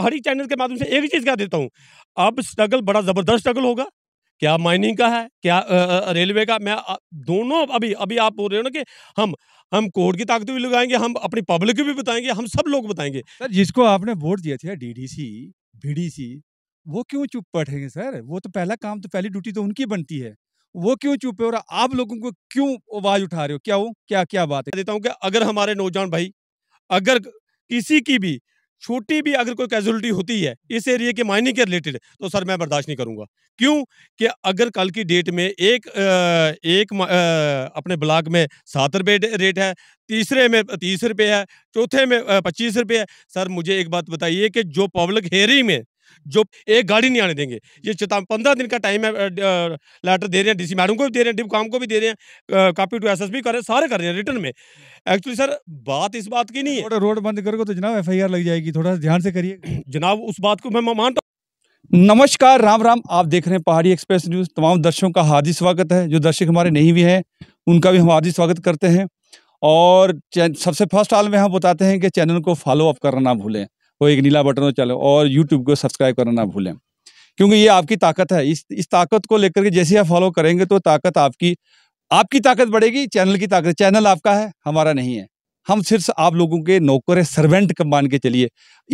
हर एक चैनल के माध्यम से एक चीज़ कह देता हूँ अब स्ट्रगल बड़ा ज़बरदस्त स्ट्रगल होगा क्या माइनिंग का है क्या रेलवे का मैं दोनों अभी अभी आप बोल रहे हो ना कि हम हम कोर्ट की ताकत भी लगाएंगे हम अपनी पब्लिक भी बताएंगे हम सब लोग बताएंगे सर जिसको आपने वोट दिया था डीडीसी बीडीसी वो क्यों चुप बैठेंगे सर वो तो पहला काम तो पहली ड्यूटी तो उनकी बनती है वो क्यों चुप है और आप लोगों को क्यों आवाज उठा रहे हो क्या वो क्या क्या बात है देता हूँ कि अगर हमारे नौजवान भाई अगर किसी की भी छोटी भी अगर कोई कैजुअलिटी होती है इस एरिए के माइनिंग के रिलेटेड तो सर मैं बर्दाश्त नहीं करूँगा क्यों कि अगर कल की डेट में एक एक अपने ब्लॉक में सात रुपये रेट है तीसरे में तीस रुपये है चौथे में पच्चीस रुपये है सर मुझे एक बात बताइए कि जो पब्लिक हेयरिंग में जो एक गाड़ी नहीं आने देंगे ये चेतावनी पंद्रह दिन का टाइम है लेटर दे रहे हैं डीसी मैडम को भी दे रहे हैं डिप काम को भी दे रहे हैं कॉपी टू एसएसबी कर रहे हैं सारे कर रहे हैं रिटर्न में एक्चुअली सर बात इस बात की नहीं है रोड बंद करोगे तो जनाब एफ लग जाएगी थोड़ा ध्यान से करिए जनाब उस बात को मैं मानता नमस्कार राम राम आप देख रहे हैं पहाड़ी एक्सप्रेस न्यूज़ तमाम दर्शकों का हार्दिक स्वागत है जो दर्शक हमारे नहीं भी हैं उनका भी हम हार्दिक स्वागत करते हैं और सबसे फर्स्ट हाल में हम बताते हैं कि चैनल को फॉलो अप करना ना भूलें वो एक नीला बटन हो चलो और यूट्यूब को सब्सक्राइब करना ना भूलें क्योंकि ये आपकी ताकत है इस इस ताकत को लेकर के जैसे आप फॉलो करेंगे तो ताकत आपकी आपकी ताकत बढ़ेगी चैनल की ताकत चैनल आपका है हमारा नहीं है हम सिर्फ आप लोगों के नौकर है सर्वेंट कम मान के चलिए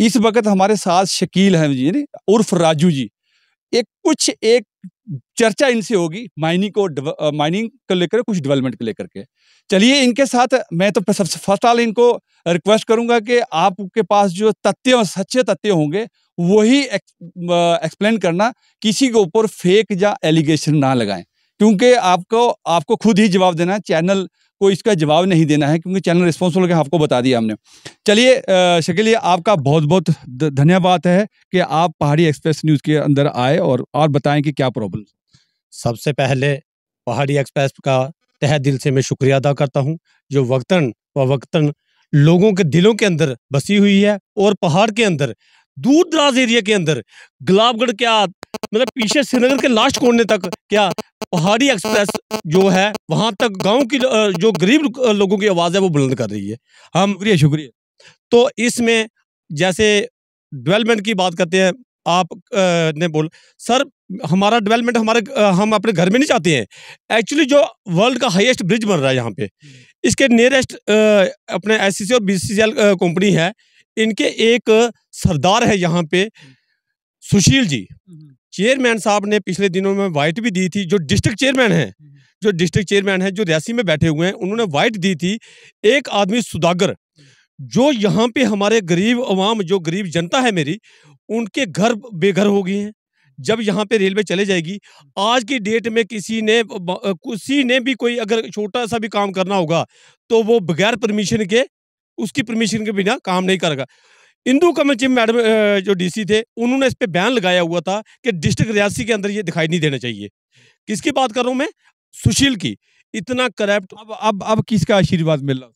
इस वक्त हमारे साथ शकील हैं जी उर्फ राजू जी एक कुछ एक चर्चा इनसे होगी माइनिंग को माइनिंग को लेकर कुछ डेवलपमेंट को लेकर के चलिए इनके साथ मैं तो सबसे फर्स्ट ऑल इनको रिक्वेस्ट करूंगा कि आपके पास जो तथ्य सच्चे तथ्य होंगे वही एक्सप्लेन करना किसी के ऊपर फेक या एलिगेशन ना लगाएं क्योंकि आपको आपको खुद ही जवाब देना चैनल को इसका जवाब नहीं देना है क्योंकि चैनल रिस्पॉन्सिबल का आपको बता दिया हमने चलिए शकील आपका बहुत बहुत धन्यवाद है कि आप पहाड़ी एक्सप्रेस न्यूज़ के अंदर आए और और बताएं कि क्या प्रॉब्लम सबसे पहले पहाड़ी एक्सप्रेस का तह दिल से मैं शुक्रिया अदा करता हूँ जो वक्तन व वक्तन लोगों के दिलों के अंदर बसी हुई है और पहाड़ के अंदर दूर दराज एरिया के अंदर गुलाबगढ़ क्या मतलब पीछे श्रीनगर के लास्ट कोने तक क्या पहाड़ी एक्सप्रेस जो है वहां तक गांव की जो गरीब लोगों की आवाज़ है वो बुलंद कर रही है हम शुक्रिया शुक्रिया तो इसमें जैसे डेवलपमेंट की बात करते हैं आप ने बोल सर हमारा डेवलपमेंट हमारे हम अपने घर में नहीं चाहते हैं एक्चुअली जो वर्ल्ड का हाईएस्ट ब्रिज बन रहा है यहाँ पे हम्म। इसके नियरेस्ट अपने एस और बी कंपनी है इनके एक सरदार है यहाँ पे सुशील जी चेयरमैन साहब ने पिछले दिनों में वाइट भी दी थी जो डिस्ट्रिक्ट चेयरमैन है जो डिस्ट्रिक्ट चेयरमैन है जो रियासी में बैठे हुए हैं उन्होंने वाइट दी थी एक आदमी सुदागर जो यहाँ पे हमारे गरीब अवाम जो गरीब जनता है मेरी उनके घर बेघर हो गए हैं जब यहाँ पे रेलवे चले जाएगी आज की डेट में किसी ने किसी ने भी कोई अगर छोटा सा भी काम करना होगा तो वो बगैर परमिशन के उसकी परमिशन के बिना काम नहीं करेगा इंदू कमल चिम मैडम जो डीसी थे उन्होंने इस पर बयान लगाया हुआ था कि डिस्ट्रिक्ट रियासी के अंदर ये दिखाई नहीं देना चाहिए किसकी बात कर रहा हूँ मैं सुशील की इतना करप्ट अब अब अब किसका आशीर्वाद मिल रहा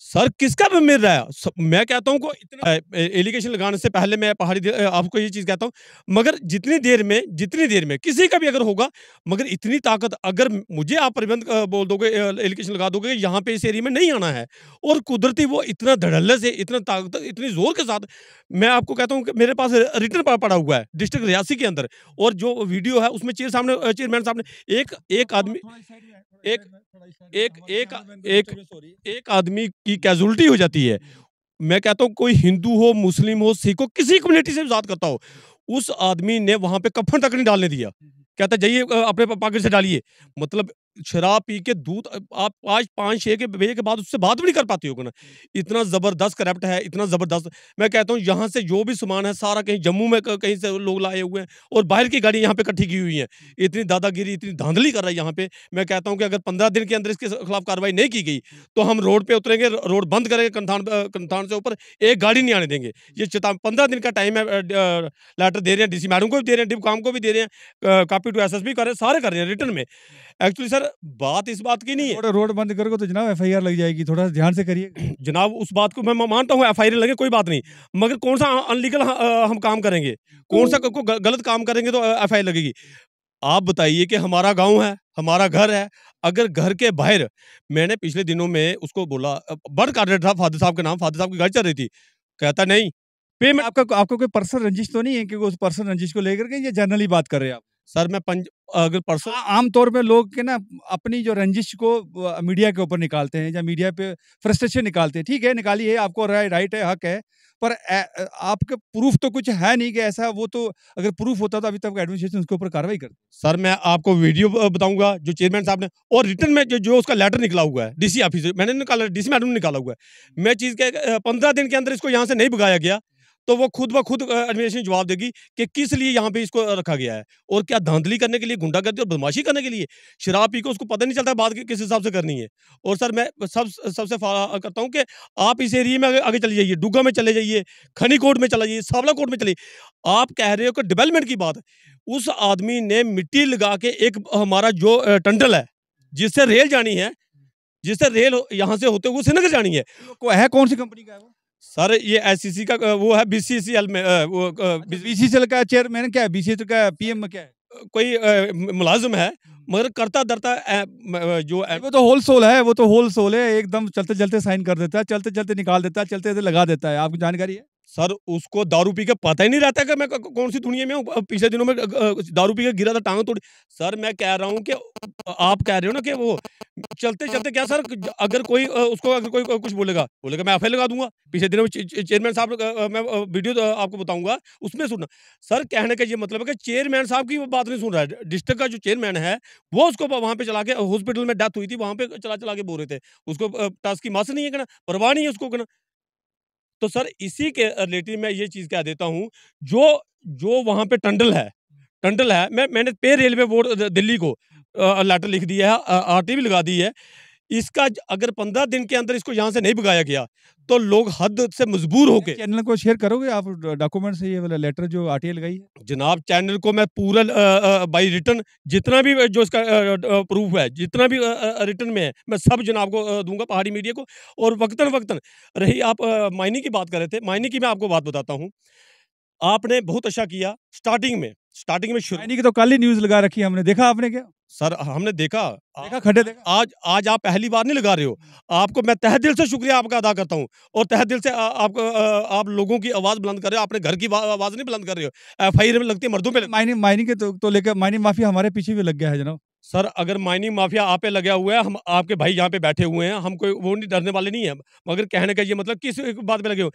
सर किसका भी मिल रहा है मैं कहता हूँ को इतना एलिगेशन लगाने से पहले मैं पहाड़ी आपको ये चीज़ कहता हूँ मगर जितनी देर में जितनी देर में किसी का भी अगर होगा मगर इतनी ताकत अगर मुझे आप प्रबंध बोल दोगे एलिगेशन लगा दोगे यहाँ पे इस एरिया में नहीं आना है और कुदरती वो इतना धड़ल्ले से इतना ताकत इतनी ज़ोर के साथ मैं आपको कहता हूँ कि मेरे पास रिटर्न पड़ा हुआ है डिस्ट्रिक्ट रियासी के अंदर और जो वीडियो है उसमें चेयर सामने चेयरमैन साहब ने एक एक आदमी एक एक एक एक आदमी की कैजुअलिटी हो जाती है मैं कहता हूँ कोई हिंदू हो मुस्लिम हो सिख हो किसी कम्युनिटी से बात करता हो उस आदमी ने वहां पे कफन तक नहीं डालने दिया हम्म, हम्म। कहता जाइए अपने पाकिट से डालिए मतलब शराब पी के दूध आप आज पाँच छः के बजे के बाद उससे बात भी नहीं कर पाती हो ना इतना ज़बरदस्त करप्ट है इतना ज़बरदस्त मैं कहता हूँ यहाँ से जो भी सामान है सारा कहीं जम्मू में कहीं से लोग लाए हुए हैं और बाहर की गाड़ी यहाँ पे इकट्ठी की हुई है इतनी दादागिरी इतनी धांधली कर रहा है यहाँ पे मैं कहता हूँ कि अगर पंद्रह दिन के अंदर इसके खिलाफ कार्रवाई नहीं की गई तो हम रोड पर उतरेंगे रोड बंद करेंगे कंथान कंथान से ऊपर एक गाड़ी नहीं आने देंगे ये चेतावनी पंद्रह दिन का टाइम है लेटर दे रहे हैं डी मैडम को भी दे रहे हैं डिप काम को भी दे रहे हैं कापी टू एस कर रहे हैं सारे कर रहे हैं रिटर्न में एक्चुअली सर बात इस बात की नहीं है रोड बंद करोगे तो जनाब एफआईआर लग जाएगी थोड़ा ध्यान से करिए जनाब उस बात को मैं मानता हूँ एफआईआर लगे कोई बात नहीं मगर कौन सा अनलीगल हम काम करेंगे कौन सा तो गलत काम करेंगे तो एफ लगेगी आप बताइए कि हमारा गाँव है हमारा घर है अगर घर के बाहर मैंने पिछले दिनों में उसको बोला बर्ड काट था फादर साहब का नाम फादर साहब की गाड़ी चल रही थी कहता नहीं पेमेंट आपका आपको कोई पर्सनल रंजिश तो नहीं है कि उस पर्सनल रंजिश को लेकर के ये जनरली बात कर रहे हैं आप सर मैं पंज अगर परसों आमतौर पे लोग के ना अपनी जो रंजिश को मीडिया के ऊपर निकालते हैं या मीडिया पे फ्रस्ट्रेशन निकालते हैं ठीक है निकाली है आपको राइट है हक है पर आपके प्रूफ तो कुछ है नहीं कि ऐसा वो तो अगर प्रूफ होता तो अभी तक एडमिनिस्ट्रेशन उसके ऊपर कार्रवाई कर सर मैं आपको वीडियो बताऊंगा जो चेयरमैन साहब ने और रिटर्न में जो, जो उसका लेटर निकला हुआ है डीसी ऑफिस मैंने निकाला डीसी मैडम ने निकाला हुआ है मैं चीज़ के पंद्रह दिन के अंदर इसको यहाँ से नहीं भगाया गया तो वो खुद ब खुद एडमिनिस्ट्रेशन जवाब देगी कि किस लिए यहाँ पे इसको रखा गया है और क्या धांधली करने के लिए गुंडागर्दी और बदमाशी करने के लिए शराब पी को उसको पता नहीं चलता बात किस हिसाब से करनी है और सर मैं सब सबसे करता हूँ कि आप इस एरिए में आगे चले जाइए डुग्गा में चले जाइए खनी कोर्ट में चले जाइए सावला कोर्ट में चले आप कह रहे हो कि डेवलपमेंट की बात उस आदमी ने मिट्टी लगा के एक हमारा जो टंडल है जिससे रेल जानी है जिससे रेल यहाँ से होते हुए श्रीनगर जानी है है कौन सी कंपनी का है वो सर ये आईसीसी e का वो है बीसीसीएल में सी बीसीसीएल अच्छा, का चेयरमैन क्या है बीसीसीएल का पीएम क्या है कोई मुलाजिम है हम्म। मगर करता दरता जो आ, वो तो होल सोल है वो तो होल सोल है एकदम चलते चलते साइन कर देता है चलते चलते निकाल देता है चलते चलते लगा देता है आपको जानकारी है सर उसको दारू पी के पता ही नहीं रहता कि मैं कौन सी दुनिया में हूँ पिछले दिनों में दारू पी के गिरा था टांग तोड़ी सर मैं कह रहा हूँ कि आप कह रहे हो ना कि वो चलते चलते क्या सर अगर कोई उसको अगर कोई कुछ बोलेगा बोलेगा मैं एफ लगा दूंगा पिछले दिनों में चेयरमैन साहब मैं वीडियो आपको बताऊंगा उसमें सुनना सर कहने का ये मतलब है कि चेयरमैन साहब की बात नहीं सुन रहा है डिस्ट्रिक्ट का जो चेयरमैन है वो उसको वहाँ पे चला के हॉस्पिटल में डेथ हुई थी वहाँ पे चला चला के बोल रहे थे उसको टास्क की मास नहीं है कहना परवाह नहीं है उसको कहना तो सर इसी के रिलेटिव मैं ये चीज़ कह देता हूँ जो जो वहाँ पे टंडल है टंडल है मैं मैंने पे रेलवे बोर्ड दिल्ली को लेटर लिख दिया है आर भी लगा दी है इसका अगर पंद्रह दिन के अंदर इसको यहाँ से नहीं भगाया गया तो लोग हद से मजबूर हो गए चैनल को शेयर करोगे आप डॉक्यूमेंट से ये वाला लेटर जो आर लगाई है जनाब चैनल को मैं पूरा बाई रिटर्न जितना भी जो इसका प्रूफ है जितना भी रिटर्न में है मैं सब जनाब को दूंगा पहाड़ी मीडिया को और वक्तन वक्तन रही आप मायने की बात कर रहे थे माइनिंग की मैं आपको बात बताता हूँ आपने बहुत अच्छा किया स्टार्टिंग में स्टार्टिंग में शुरू यानी तो कल ही न्यूज लगा रखी है हमने देखा आपने क्या सर हमने देखा देखा खड़े देखा आज आज आप पहली बार नहीं लगा रहे हो आपको मैं तह दिल से शुक्रिया आपका अदा करता हूँ और तह दिल से आ, आप आ, आप लोगों की आवाज़ बुलंद कर रहे हो अपने घर की आवाज़ नहीं बुलंद कर रहे हो एफ आई में लगती है मर्दों पे माइनिंग माइनिंग के तो, तो लेकर माइनिंग माफिया हमारे पीछे भी लग गया है जनाब सर अगर माइनिंग माफिया आप पे लगा हुआ है हम आपके भाई यहाँ पे बैठे हुए हैं हम कोई वो नहीं डरने वाले नहीं है मगर कहने का ये मतलब किस बात पे लगे हुए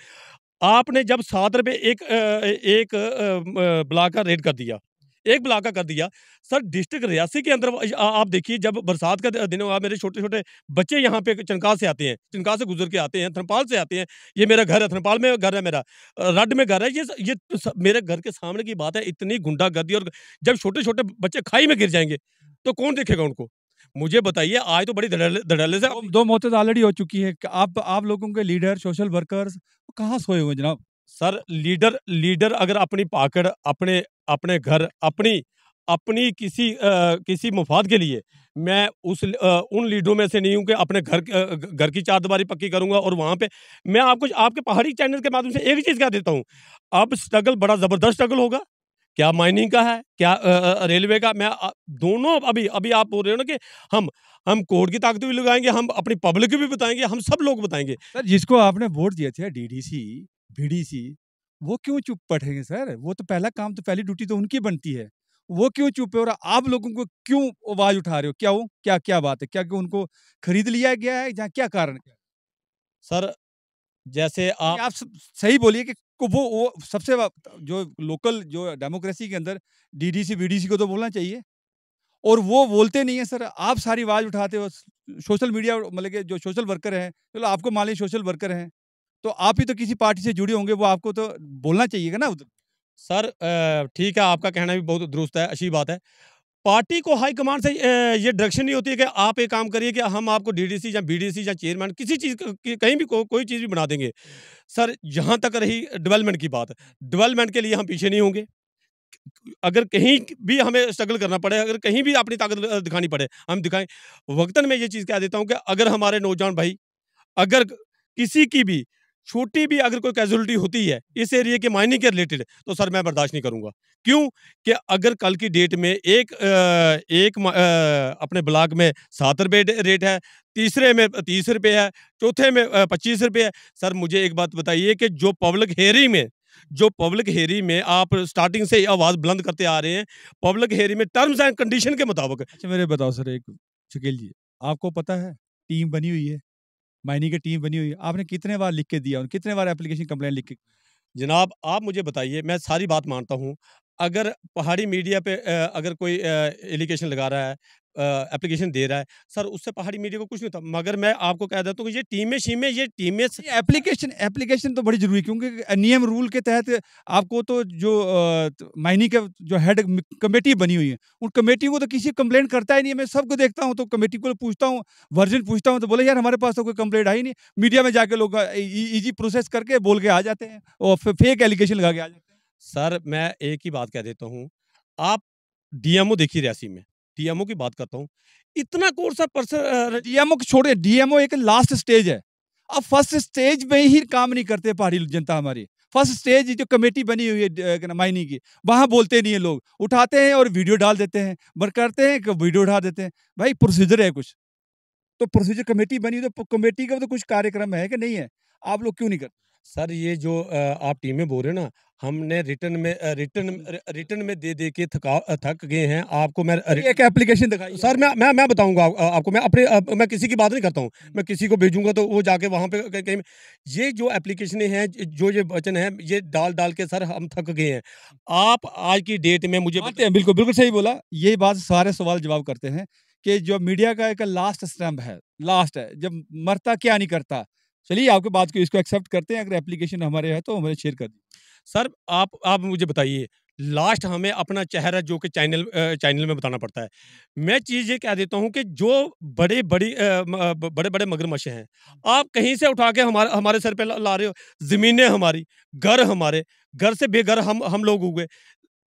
आपने जब सात रुपये एक एक ब्लाक का रेट कर दिया एक ब्लाक का कर दिया सर डिस्ट्रिक्ट रियासी के अंदर आप देखिए जब बरसात का दिन हुआ मेरे छोटे छोटे बच्चे यहाँ पे चनका से आते हैं चनका से गुजर के आते हैं थनपाल से आते हैं ये मेरा घर है थनपाल में घर है मेरा रड में घर है ये ये तो मेरे घर के सामने की बात है इतनी गुंडागर्दी और जब छोटे छोटे बच्चे खाई में गिर जाएंगे तो कौन देखेगा उनको मुझे बताइए आज तो बड़ी धड़ल्ले से दो, दो मौतें ऑलरेडी तो हो चुकी है आप आप लोगों के लीडर सोशल वर्कर्स कहाँ सोए हुए जनाब सर लीडर लीडर अगर अपनी पाकड़ अपने अपने घर अपनी अपनी किसी आ, किसी मुफाद के लिए मैं उस आ, उन लीडरों में से नहीं हूँ कि अपने घर घर की चार पक्की करूँगा और वहाँ पे मैं आपको आपके पहाड़ी चैनल के माध्यम से एक चीज़ कह देता हूँ अब स्ट्रगल बड़ा ज़बरदस्त स्ट्रगल होगा क्या माइनिंग का है क्या रेलवे का मैं दोनों अभी अभी आप बोल रहे हो ना कि हम हम कोर्ट की ताकत भी लगाएंगे हम अपनी पब्लिक भी बताएंगे हम सब लोग बताएंगे सर जिसको आपने वोट दिया थे डीडीसी बीडीसी वो क्यों चुप बैठे सर वो तो पहला काम तो पहली ड्यूटी तो उनकी बनती है वो क्यों चुप है और आप लोगों को क्यों आवाज उठा रहे हो क्या वो क्या क्या बात है क्या क्यों उनको खरीद लिया गया है या क्या कारण है सर जैसे आप आप सही बोलिए कि वो वो सबसे जो लोकल जो डेमोक्रेसी के अंदर डीडीसी बीडीसी को तो बोलना चाहिए और वो बोलते नहीं है सर आप सारी आवाज़ उठाते हो सोशल मीडिया मतलब के जो सोशल वर्कर हैं चलो तो आपको मान लीजिए सोशल वर्कर हैं तो आप ही तो किसी पार्टी से जुड़े होंगे वो आपको तो बोलना चाहिएगा ना उधर सर ठीक है आपका कहना भी बहुत दुरुस्त है अच्छी बात है पार्टी को हाईकमांड से ये डायरेक्शन नहीं होती है कि आप एक काम करिए कि हम आपको डीडीसी या बीडीसी या चेयरमैन किसी चीज़ कहीं भी को, कोई चीज़ भी बना देंगे सर जहाँ तक रही डेवलपमेंट की बात डेवलपमेंट के लिए हम पीछे नहीं होंगे अगर कहीं भी हमें स्ट्रगल करना पड़े अगर कहीं भी अपनी ताकत दिखानी पड़े हम दिखाएं वक्तन मैं ये चीज़ कह देता हूँ कि अगर हमारे नौजवान भाई अगर किसी की भी छोटी भी अगर कोई कैजुअलिटी होती है इस एरिए के माइनिंग के रिलेटेड तो सर मैं बर्दाश्त नहीं करूंगा क्यों कि अगर कल की डेट में एक एक अपने ब्लॉक में सात रुपये रेट है तीसरे में तीस रुपये है चौथे में पच्चीस रुपये है सर मुझे एक बात बताइए कि जो पब्लिक हेरी में जो पब्लिक हेरी में आप स्टार्टिंग से आवाज़ बुलंद करते आ रहे हैं पब्लिक हेरी में टर्म्स एंड कंडीशन के मुताबिक अच्छा मेरे बताओ सर एक शकील जी आपको पता है टीम बनी हुई है माइनिंग की टीम बनी हुई है आपने कितने बार लिख के दिया और कितने बार एप्लीकेशन कंप्लेन लिख के जनाब आप मुझे बताइए मैं सारी बात मानता हूँ अगर पहाड़ी मीडिया पे अगर कोई एलिगेशन लगा रहा है एप्लीकेशन दे रहा है सर उससे पहाड़ी मीडिया को कुछ नहीं था मगर मैं आपको कह देता हूँ कि ये टीमें शीमें ये टीमें स- एप्लीकेशन एप्लीकेशन तो बड़ी जरूरी क्योंकि नियम रूल के तहत आपको तो जो माइनिंग के जो हेड कमेटी बनी हुई है उन कमेटी को तो किसी कंप्लेंट करता ही नहीं है। मैं सबको देखता हूँ तो कमेटी को पूछता हूँ वर्जन पूछता हूँ तो बोले यार हमारे पास तो कोई कंप्लेट आई नहीं मीडिया में जाके लोग ईजी प्रोसेस करके बोल के आ जाते हैं और फेक एलिगेशन लगा के आ जाते हैं सर मैं एक ही बात कह देता हूँ आप डीएमओ देखिए रियासी में डीएमओ की बात करता हूँ इतना कोर्स है पर्सन डीएमओ छोड़े डीएमओ एक लास्ट स्टेज है अब फर्स्ट स्टेज में ही काम नहीं करते पहाड़ी जनता हमारी फर्स्ट स्टेज जो कमेटी बनी हुई है माइनिंग की वहाँ बोलते नहीं है लोग उठाते हैं और वीडियो डाल देते हैं बर करते हैं वीडियो उठा देते हैं भाई प्रोसीजर है कुछ तो प्रोसीजर कमेटी बनी हुई तो कमेटी का तो कुछ कार्यक्रम है कि नहीं है आप लोग क्यों नहीं करते सर ये जो आप टीमें बोल रहे हो ना हमने रिटर्न में रिटर्न रिटर्न में दे दे के थका थक गए हैं आपको मैं एक एप्लीकेशन दिखाई सर मैं मैं मैं बताऊंगा आप, आपको मैं अपने मैं किसी की बात नहीं करता हूँ मैं किसी को भेजूंगा तो वो जाके वहाँ पे कहीं कहीं- ये जो एप्लीकेशन हैं जो ये वचन है ये डाल डाल के सर हम थक गए हैं आप आज की डेट में मुझे बताते हैं बिल्कुल बिल्कुल सही बोला यही बात सारे सवाल जवाब करते हैं कि जो मीडिया का एक लास्ट स्टैम्प है लास्ट है जब मरता क्या नहीं करता चलिए आपके बात को इसको एक्सेप्ट करते हैं अगर एप्लीकेशन हमारे है तो हमारे शेयर कर दी सर आप आप मुझे बताइए लास्ट हमें अपना चेहरा जो कि चैनल चैनल में बताना पड़ता है मैं चीज़ ये कह देता हूँ कि जो बड़े बड़ी बड़े बड़े मगरमच्छे हैं आप कहीं से उठा के हमारे हमारे सर पे ला रहे हो ज़मीनें हमारी घर हमारे घर से बेघर हम हम लोग हुए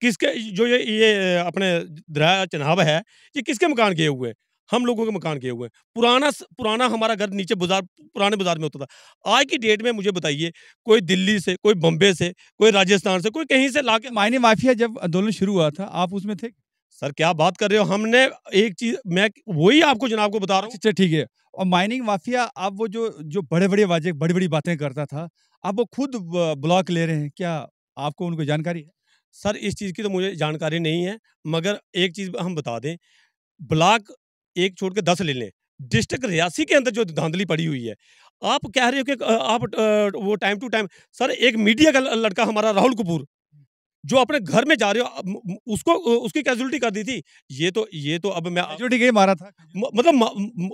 किसके जो ये ये अपने दरिया चनाब है ये किसके मकान गए हुए हैं हम लोगों के मकान किए हुए हैं पुराना पुराना हमारा घर नीचे बाजार पुराने बाजार में होता था आज की डेट में मुझे बताइए कोई दिल्ली से कोई बम्बे से कोई राजस्थान से कोई कहीं से ला मायने माफिया जब आंदोलन शुरू हुआ था आप उसमें थे सर क्या बात कर रहे हो हमने एक चीज मैं वही आपको जनाब को बता रहा हूँ अच्छा, अच्छा ठीक है और माइनिंग माफिया अब वो जो जो बड़े बड़े वाजे बड़ी बड़ी बातें करता था अब वो खुद ब्लॉक ले रहे हैं क्या आपको उनको जानकारी है सर इस चीज़ की तो मुझे जानकारी नहीं है मगर एक चीज़ हम बता दें ब्लॉक एक छोड़ के दस ले लें डिस्ट्रिक्ट रियासी के अंदर जो धांधली पड़ी हुई है आप कह रहे हो कि आप वो टाइम टू टाइम सर एक मीडिया का लड़का हमारा राहुल कपूर जो अपने घर में जा रहे हो उसको उसकी कैजुअलिटी कर दी थी ये तो ये तो अब मैं कैजुअलिटी के मारा था मतलब म, म,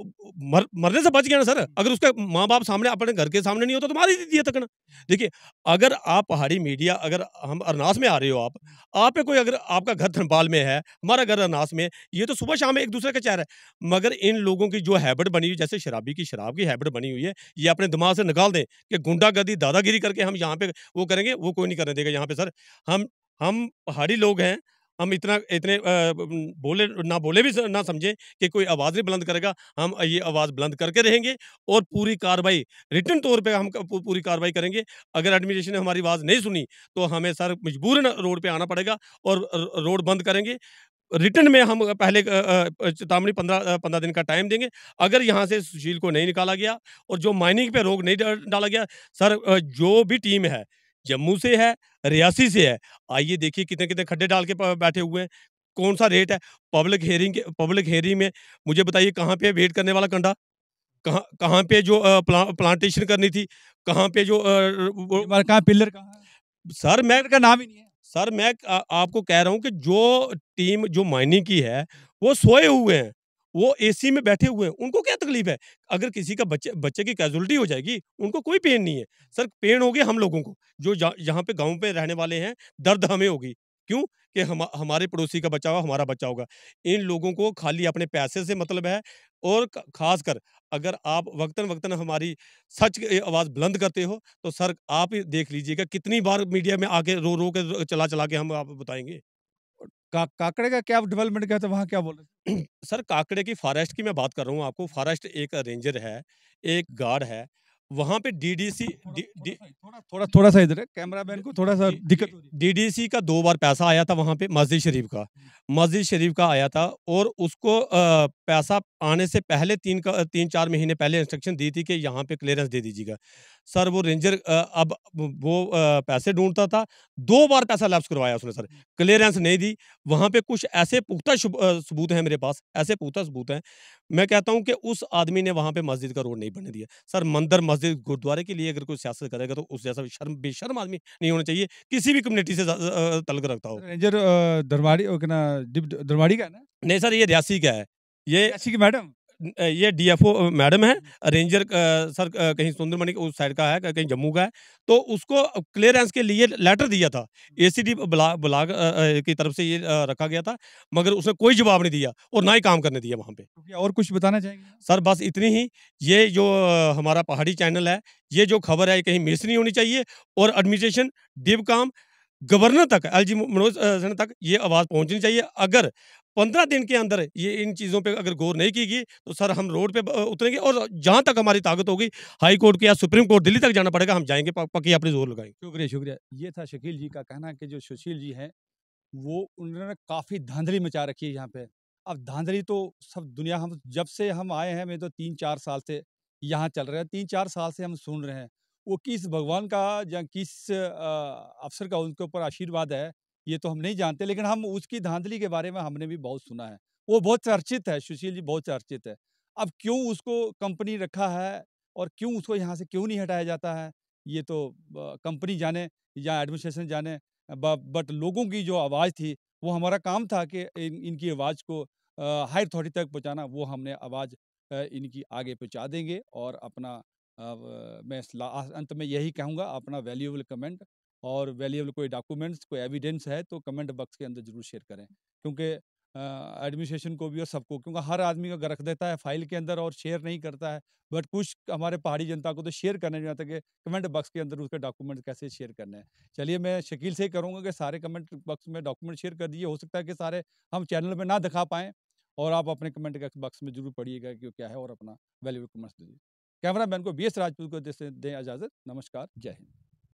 मर, मरने से बच गया ना सर अगर उसके माँ बाप सामने अपने घर के सामने नहीं होता तो मार ही दिया तक ना देखिए अगर आप पहाड़ी मीडिया अगर हम अरनास में आ रहे हो आप आप पे कोई अगर आपका घर धनपाल में है हमारा घर अरनास में ये तो सुबह शाम एक दूसरे का चेहरा है मगर इन लोगों की जो हैबिट बनी हुई जैसे शराबी की शराब की हैबिट बनी हुई है ये अपने दिमाग से निकाल दें कि गुंडागर्दी दादागिरी करके हम यहाँ पे वो करेंगे वो कोई नहीं करने देगा यहाँ पे सर हम हम पहाड़ी लोग हैं हम इतना इतने आ, बोले ना बोले भी ना समझे कि कोई आवाज़ नहीं बुलंद करेगा हम ये आवाज़ बुलंद करके रहेंगे और पूरी कार्रवाई रिटर्न तौर पे हम पूरी कार्रवाई करेंगे अगर एडमिनिस्ट्रेशन ने हमारी आवाज़ नहीं सुनी तो हमें सर मजबूरन रोड पे आना पड़ेगा और रोड बंद करेंगे रिटर्न में हम पहले चेतावनी पंद्रह पंद्रह दिन का टाइम देंगे अगर यहाँ से सुशील को नहीं निकाला गया और जो माइनिंग पर रोक नहीं डाला गया सर जो भी टीम है जम्मू से है रियासी से है आइए देखिए कितने कितने खड्डे डाल के बैठे हुए हैं कौन सा रेट है पब्लिक हेयरिंग पब्लिक हेयरिंग में मुझे बताइए कहाँ पे वेट करने वाला कंडा कहाँ कहाँ पे जो प्ला, प्लांटेशन करनी थी कहाँ पे जो कहाँ पिलर कहाँ सर मैं का नाम ही नहीं है सर मैं आ, आपको कह रहा हूँ कि जो टीम जो माइनिंग की है वो सोए हुए हैं वो एसी में बैठे हुए हैं उनको क्या तकलीफ है अगर किसी का बच्चे बच्चे की कैजुअलिटी हो जाएगी उनको कोई पेन नहीं है सर पेन होगी हम लोगों को जो यहाँ पे गाँव पे रहने वाले हैं दर्द हमें होगी क्यों कि हम हमारे पड़ोसी का बच्चा होगा हमारा बच्चा होगा इन लोगों को खाली अपने पैसे से मतलब है और खासकर अगर आप वक्तन वक्तन हमारी सच आवाज़ बुलंद करते हो तो सर आप देख लीजिएगा कितनी बार मीडिया में आके रो रो के चला चला के हम आप बताएंगे का काकड़े का क्या डेवलपमेंट क्या था वहाँ क्या बोल रहे हैं सर काकड़े की फॉरेस्ट की मैं बात कर रहा हूँ आपको फॉरेस्ट एक रेंजर है एक गार्ड है वहाँ पे डीडीसी थोड़ा थोड़ा थोड़ा सा इधर कैमरा मैन को थोड़ा सा दिक्कत डीडीसी का दो बार पैसा आया था वहाँ पे मस्जिद शरीफ का मस्जिद शरीफ का आया था और उसको पैसा आने से पहले तीन का तीन चार महीने पहले इंस्ट्रक्शन दी थी कि यहाँ पे क्लियरेंस दे दीजिएगा सर वो रेंजर अब वो पैसे ढूंढता था दो बार पैसा लैप्स करवाया उसने सर क्लियरेंस नहीं दी वहाँ पे कुछ ऐसे पुख्ता सबूत हैं मेरे पास ऐसे पुख्ता सबूत हैं मैं कहता हूँ कि उस आदमी ने वहाँ पे मस्जिद का रोड नहीं बनने दिया सर मंदिर मस्जिद गुरुद्वारे के लिए अगर कोई सियासत करेगा तो उस जैसा शर्म बेशर्म आदमी नहीं होना चाहिए किसी भी कम्युनिटी से तलक रखता हो रेंजर दरबारी दरबारी का ना नहीं सर ये रियासी का है ये रियासी की मैडम ये डीएफओ मैडम है रेंजर सर कहीं सुंदरमणि उस साइड का है कहीं जम्मू का है तो उसको क्लियरेंस के लिए लेटर दिया था एसीडी ब्लॉक ब्लॉक की तरफ से ये रखा गया था मगर उसने कोई जवाब नहीं दिया और ना ही काम करने दिया वहाँ पे और कुछ बताना चाहेंगे सर बस इतनी ही ये जो हमारा पहाड़ी चैनल है ये जो खबर है कहीं मिस नहीं होनी चाहिए और एडमिनिस्ट्रेशन डिब काम गवर्नर तक एल जी मनोज तक ये आवाज़ पहुंचनी चाहिए अगर पंद्रह दिन के अंदर ये इन चीज़ों पे अगर गौर नहीं की गई तो सर हम रोड पे उतरेंगे और जहाँ तक हमारी ताकत होगी हाई कोर्ट या सुप्रीम कोर्ट दिल्ली तक जाना पड़ेगा हम जाएंगे पक्की अपने जोर लगाएंगे शुक्रिया शुक्रिया ये था शकील जी का कहना कि जो सुशील जी हैं वो उन्होंने काफ़ी धांधली मचा रखी है यहाँ पर अब धांधली तो सब दुनिया हम जब से हम आए हैं मैं तो तीन चार साल से यहाँ चल रहे हैं तीन चार साल से हम सुन रहे हैं वो किस भगवान का या किस अफसर का उनके ऊपर आशीर्वाद है ये तो हम नहीं जानते लेकिन हम उसकी धांधली के बारे में हमने भी बहुत सुना है वो बहुत चर्चित है सुशील जी बहुत चर्चित है अब क्यों उसको कंपनी रखा है और क्यों उसको यहाँ से क्यों नहीं हटाया जाता है ये तो कंपनी जाने या एडमिनिस्ट्रेशन जाने बट लोगों की जो आवाज़ थी वो हमारा काम था कि इन, इनकी आवाज़ को हायर अथॉरिटी तक पहुँचाना वो हमने आवाज़ इनकी आगे पहुँचा देंगे और अपना मैं अंत में यही कहूँगा अपना वैल्यूएबल कमेंट और वैल्यूएबल कोई डॉक्यूमेंट्स कोई एविडेंस है तो कमेंट बॉक्स के अंदर जरूर शेयर करें क्योंकि एडमिनिस्ट्रेशन को भी और सबको क्योंकि हर आदमी का रख देता है फाइल के अंदर और शेयर नहीं करता है बट कुछ हमारे पहाड़ी जनता को तो शेयर करने नहीं है कि कमेंट बॉक्स के अंदर उसके डॉक्यूमेंट कैसे शेयर करने हैं चलिए मैं शकील से ही करूँगा कि सारे कमेंट बॉक्स में डॉक्यूमेंट शेयर कर दिए हो सकता है कि सारे हम चैनल में ना दिखा पाएँ और आप अपने कमेंट बॉक्स में जरूर पढ़िएगा कि क्या है और अपना वैल्यूबल कमेंट्स दीजिए कैमरामैन को बी एस राजपूत को दें इजाज़त नमस्कार जय हिंद